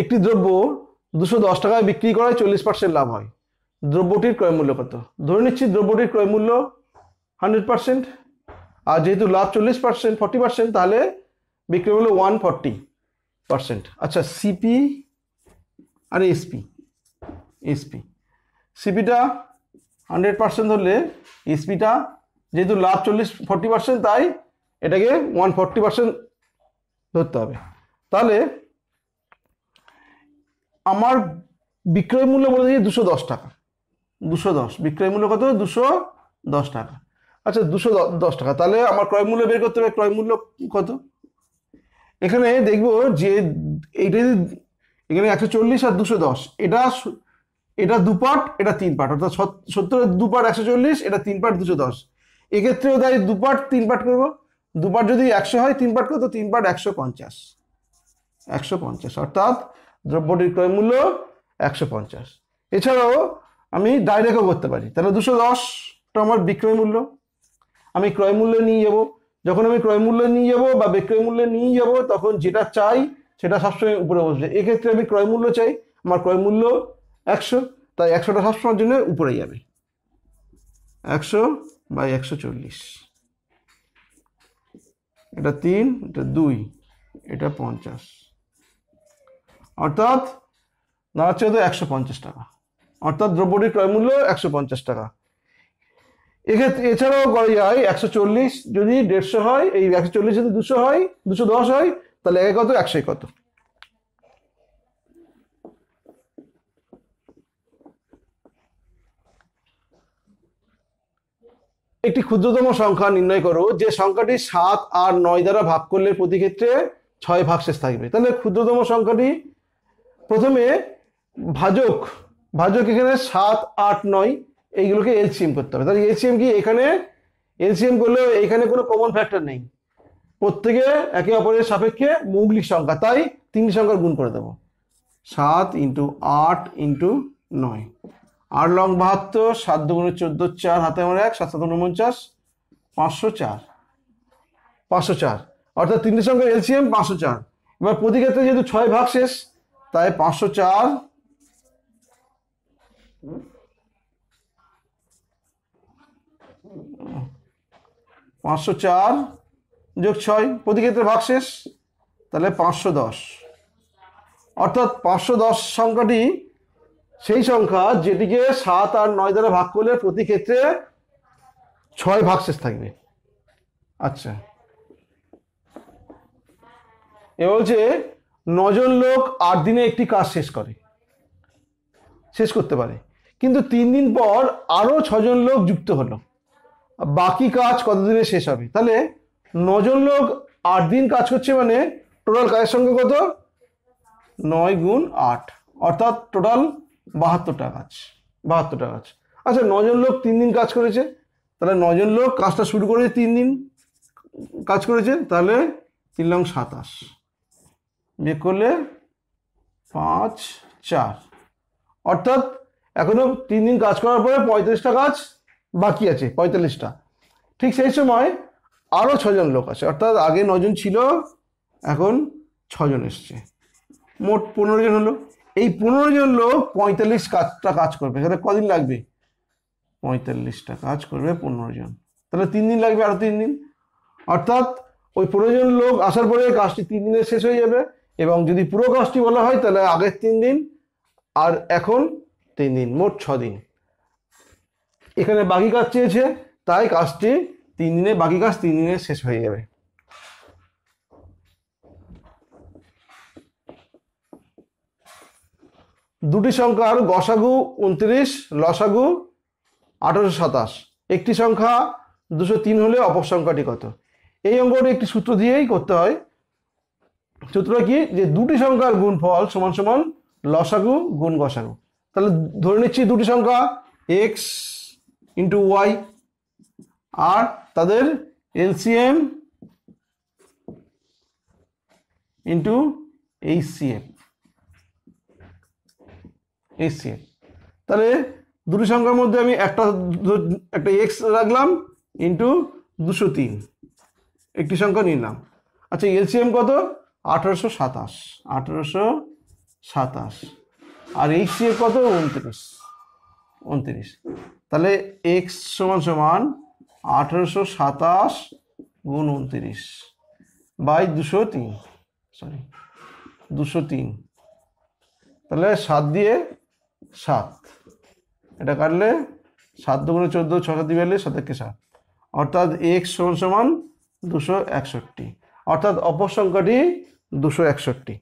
একটি দ্রব্য দুশো দশ টাকায় বিক্রি করায় চল্লিশ পার্সেন্ট লাভ হয় দ্রব্যটির ক্রয়মূল্য কত ধরে নিচ্ছি দ্রব্যটির ক্রয়মূল্য হান্ড্রেড পার্সেন্ট আর যেহেতু লাভ চল্লিশ পার্সেন্ট ফর্টি পার্সেন্ট তাহলে বিক্রি মূল্য ওয়ান ফর্টি পার্সেন্ট আচ্ছা সিপি আর এসপি এসপি সিপিটা হান্ড্রেড পার্সেন্ট ধরলে এসপিটা যেহেতু লাভ চল্লিশ ফর্টি পার্সেন্ট তাই এটাকে ওয়ান ফর্টি পার্সেন্ট ধরতে হবে তাহলে আমার বিক্রয় মূল্য বলে দিয়েছি দুশো দশ টাকা দুশো দশ বিক্রয় মূল্য কত দুশো দশ টাকা আচ্ছা দুশো দশ টাকা তাহলে আমার ক্রয় মূল্য বের করতে হবে ক্রয় মূল্য কত এখানে দেখব যে এইটা যদি এখানে একশো চল্লিশ আর দুশো দশ এটা এটা দু পার্ট এটা তিন পার্ট অর্থাৎ সত্তর দু পার্ট একশো চল্লিশ এটা তিন পার্ট দুশো দশ এক্ষেত্রেও তাই দু পার্ট তিন পার্ট করবো দু পার্ট যদি একশো হয় তিন পার্ট করবো তো তিন পার্ট একশো পঞ্চাশ একশো পঞ্চাশ অর্থাৎ দ্রব্যটির ক্রয় মূল্য একশো পঞ্চাশ এছাড়াও আমি ডাইরেক্টও করতে পারি তাহলে দুশো দশটা আমার বিক্রয় মূল্য আমি ক্রয় মূল্য নিয়ে যাব যখন আমি ক্রয় মূল্য নিয়ে যাব বা বিক্রয় মূল্য নিয়ে যাব তখন যেটা চাই সেটা সবসময় উপরে বসবে এক্ষেত্রে আমি ক্রয় মূল্য চাই আমার ক্রয় মূল্য একশো তাই একশোটা সবসময়ের জন্য উপরে যাবে একশো বাই একশো চল্লিশ এটা তিন এটা দুই এটা পঞ্চাশ অর্থাৎ নয় চোদ্দ একশো পঞ্চাশ টাকা অর্থাৎ দ্রব্যটির ক্রয় মূল্য একশো পঞ্চাশ টাকা এক্ষেত্রে এছাড়াও করা যায় একশো চল্লিশ যদি দেড়শো হয় এই একশো চল্লিশ যদি দুশো হয় দুশো দশ হয় তাহলে একে কত একশো কত একটি ক্ষুদ্রতম সংখ্যা নির্ণয় করো যে সংখ্যাটি সাত আর নয় দ্বারা ভাগ করলে প্রতি ক্ষেত্রে ছয় ভাগ শেষ থাকবে তাহলে ক্ষুদ্রতম সংখ্যাটি প্রথমে ভাজক ভাজক এখানে সাত আট নয় এইগুলোকে এলসিএম করতে হবে তাহলে এলসিএম কি এখানে এলসিএম করলেও এখানে কোনো কমন ফ্যাক্টর নেই প্রত্যেকে একে অপরের সাপেক্ষে মৌলিক সংখ্যা তাই তিনটি সংখ্যার গুণ করে দেব সাত ইন্টু আট ইন্টু নয় আট লং বাহাত্তর সাত দুগুণে চোদ্দো চার হাতে আমার এক সাত সাত উনপঞ্চাশ পাঁচশো চার পাঁচশো চার অর্থাৎ তিনটি সংখ্যা এলসিএম পাঁচশো চার এবার প্রতি ক্ষেত্রে যেহেতু ছয় ভাগ শেষ তাই পাঁচশো চার পাঁচশো চার যোগ ছয় প্রতি ক্ষেত্রে ভাগশেষ তাহলে পাঁচশো দশ অর্থাৎ পাঁচশো দশ সংখ্যাটি সেই সংখ্যা যেটিকে সাত আর নয় দ্বারা ভাগ করলে প্রতি ক্ষেত্রে ছয় ভাগশেষ থাকবে আচ্ছা এ বলছে নজন লোক আট দিনে একটি কাজ শেষ করে শেষ করতে পারে কিন্তু তিন দিন পর আরও ছজন লোক যুক্ত হলো বাকি কাজ কতদিনে শেষ হবে তাহলে নজন লোক আট দিন কাজ করছে মানে টোটাল কাজের সঙ্গে কত নয় গুণ আট অর্থাৎ টোটাল বাহাত্তরটা কাজ বাহাত্তরটা কাজ আচ্ছা নজন লোক তিন দিন কাজ করেছে তাহলে নজন লোক কাজটা শুরু করেছে তিন দিন কাজ করেছে তাহলে তিন লং সাতাশ মেকলে পাঁচ চার অর্থাৎ এখনো তিন দিন কাজ করার পরে পঁয়তাল্লিশটা কাজ বাকি আছে পঁয়তাল্লিশটা ঠিক সেই সময় আরও ছজন লোক আছে অর্থাৎ আগে নজন ছিল এখন ছজন এসছে মোট পনেরো জন হলো এই পনেরো জন লোক পঁয়তাল্লিশ কাজটা কাজ করবে তাহলে কদিন লাগবে পঁয়তাল্লিশটা কাজ করবে পনেরো জন তাহলে তিন দিন লাগবে আরও তিন দিন অর্থাৎ ওই পনেরো জন লোক আসার পরে কাজটি তিন দিনে শেষ হয়ে যাবে এবং যদি পুরো কাজটি বলা হয় তাহলে আগের তিন দিন আর এখন তিন দিন মোট ছ দিন এখানে বাকি কাজ চেয়েছে তাই কাজটি তিন দিনে বাকি কাজ তিন দিনে শেষ হয়ে যাবে দুটি সংখ্যার গসাগু উনত্রিশ লসাগু আঠারোশো সাতাশ একটি সংখ্যা দুশো তিন হলে অপর সংখ্যাটি কত এই অঙ্কটি একটি সূত্র দিয়েই করতে হয় সূত্র কি যে দুটি সংখ্যার গুণ ফল সমান সমান লসাগু গুণ গসাগু তাহলে ধরে নিচ্ছি দুটি সংখ্যা এক্স ইন্টু ওয়াই আর তাদের এলসিএম ইন্টু এইচসিএম এইচসিএম তাহলে দুটি সংখ্যার মধ্যে আমি একটা একটা এক্স রাখলাম ইন্টু দুশো তিন একটি সংখ্যা নিলাম আচ্ছা এলসিএম কত আঠেরোশো সাতাশ আঠেরোশো সাতাশ আর এইচ এর কত উনত্রিশ উনত্রিশ তাহলে এক্স সমান সমান আঠেরোশো সাতাশ গুণ উনত্রিশ বাই দুশো তিন সরি দুশো তিন তাহলে সাত দিয়ে সাত এটা কাটলে সাত দুগুণে চোদ্দো ছশো দিয়ে সাত একে সাত অর্থাৎ এক্স সমান সমান দুশো একষট্টি অর্থাৎ অপসংখ্যটি দুশো একষট্টি